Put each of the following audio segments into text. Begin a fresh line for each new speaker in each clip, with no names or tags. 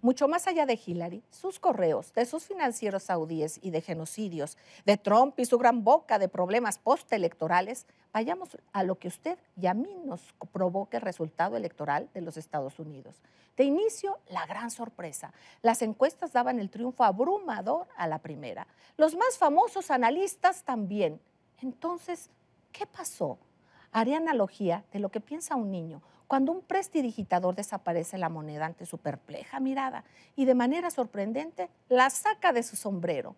Mucho más allá de Hillary, sus correos, de sus financieros saudíes y de genocidios, de Trump y su gran boca de problemas postelectorales, vayamos a lo que usted y a mí nos provoque el resultado electoral de los Estados Unidos. De inicio, la gran sorpresa. Las encuestas daban el triunfo abrumador a la primera. Los más famosos analistas también. Entonces, ¿qué pasó? haré analogía de lo que piensa un niño cuando un prestidigitador desaparece la moneda ante su perpleja mirada y de manera sorprendente la saca de su sombrero.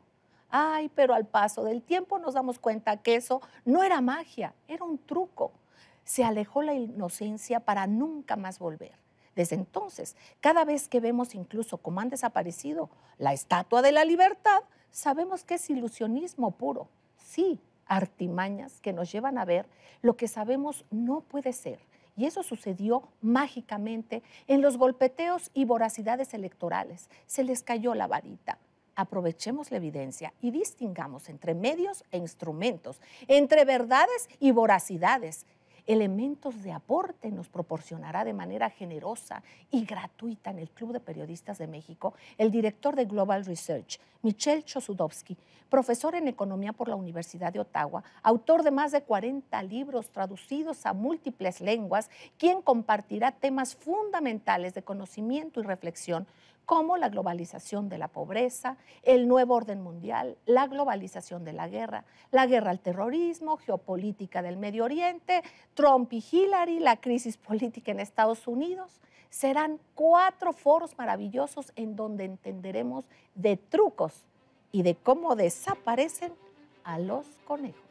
Ay, pero al paso del tiempo nos damos cuenta que eso no era magia, era un truco. Se alejó la inocencia para nunca más volver. Desde entonces, cada vez que vemos incluso cómo han desaparecido la estatua de la libertad, sabemos que es ilusionismo puro. Sí, artimañas que nos llevan a ver lo que sabemos no puede ser. Y eso sucedió mágicamente en los golpeteos y voracidades electorales. Se les cayó la varita. Aprovechemos la evidencia y distingamos entre medios e instrumentos, entre verdades y voracidades, elementos de aporte nos proporcionará de manera generosa y gratuita en el Club de Periodistas de México el director de Global Research, Michel Chosudovsky, profesor en economía por la Universidad de Ottawa, autor de más de 40 libros traducidos a múltiples lenguas, quien compartirá temas fundamentales de conocimiento y reflexión como la globalización de la pobreza, el nuevo orden mundial, la globalización de la guerra, la guerra al terrorismo, geopolítica del Medio Oriente, Trump y Hillary, la crisis política en Estados Unidos. Serán cuatro foros maravillosos en donde entenderemos de trucos y de cómo desaparecen a los conejos.